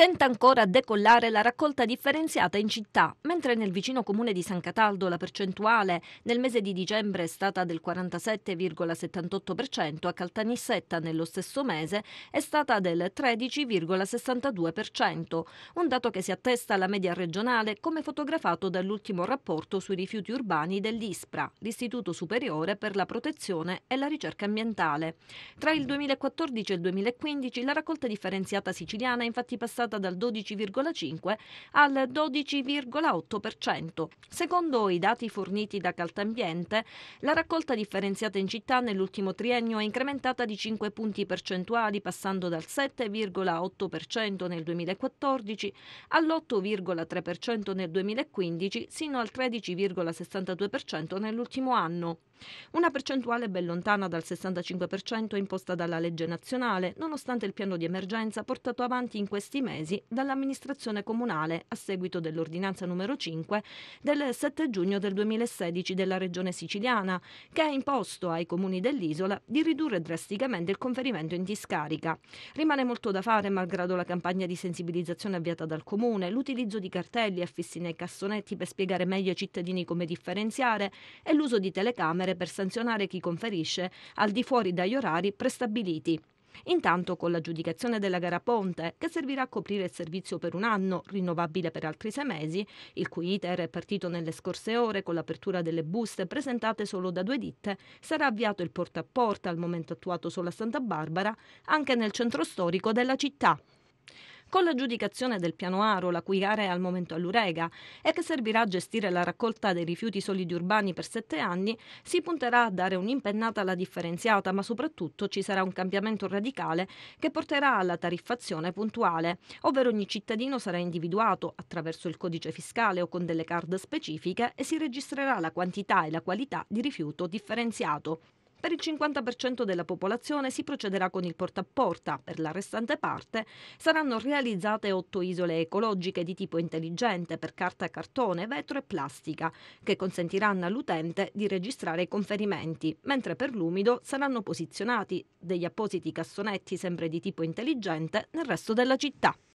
Stenta ancora a decollare la raccolta differenziata in città, mentre nel vicino comune di San Cataldo la percentuale nel mese di dicembre è stata del 47,78%, a Caltanissetta nello stesso mese è stata del 13,62%, un dato che si attesta alla media regionale come fotografato dall'ultimo rapporto sui rifiuti urbani dell'ISPRA, l'Istituto Superiore per la Protezione e la Ricerca Ambientale. Tra il 2014 e il 2015 la raccolta differenziata siciliana è infatti passata passata dal 12,5 al 12,8%. Secondo i dati forniti da Caltambiente, la raccolta differenziata in città nell'ultimo triennio è incrementata di 5 punti percentuali, passando dal 7,8% nel 2014 all'8,3% nel 2015 sino al 13,62% nell'ultimo anno. Una percentuale ben lontana dal 65% imposta dalla legge nazionale, nonostante il piano di emergenza portato avanti in questi mesi dall'amministrazione comunale a seguito dell'ordinanza numero 5 del 7 giugno del 2016 della regione siciliana, che ha imposto ai comuni dell'isola di ridurre drasticamente il conferimento in discarica. Rimane molto da fare malgrado la campagna di sensibilizzazione avviata dal comune, l'utilizzo di cartelli affissi nei cassonetti per spiegare meglio ai cittadini come differenziare e l'uso di telecamere genere per sanzionare chi conferisce al di fuori dagli orari prestabiliti. Intanto con l'aggiudicazione della gara ponte, che servirà a coprire il servizio per un anno, rinnovabile per altri sei mesi, il cui iter è partito nelle scorse ore con l'apertura delle buste presentate solo da due ditte, sarà avviato il porta a porta, al momento attuato solo a Santa Barbara, anche nel centro storico della città con l'aggiudicazione del piano Aro, la cui area è al momento all'Urega, e che servirà a gestire la raccolta dei rifiuti solidi urbani per sette anni, si punterà a dare un'impennata alla differenziata, ma soprattutto ci sarà un cambiamento radicale che porterà alla tariffazione puntuale, ovvero ogni cittadino sarà individuato attraverso il codice fiscale o con delle card specifiche e si registrerà la quantità e la qualità di rifiuto differenziato. Per il 50% della popolazione si procederà con il porta a porta, per la restante parte saranno realizzate otto isole ecologiche di tipo intelligente per carta, cartone, vetro e plastica, che consentiranno all'utente di registrare i conferimenti, mentre per l'umido saranno posizionati degli appositi cassonetti sempre di tipo intelligente nel resto della città.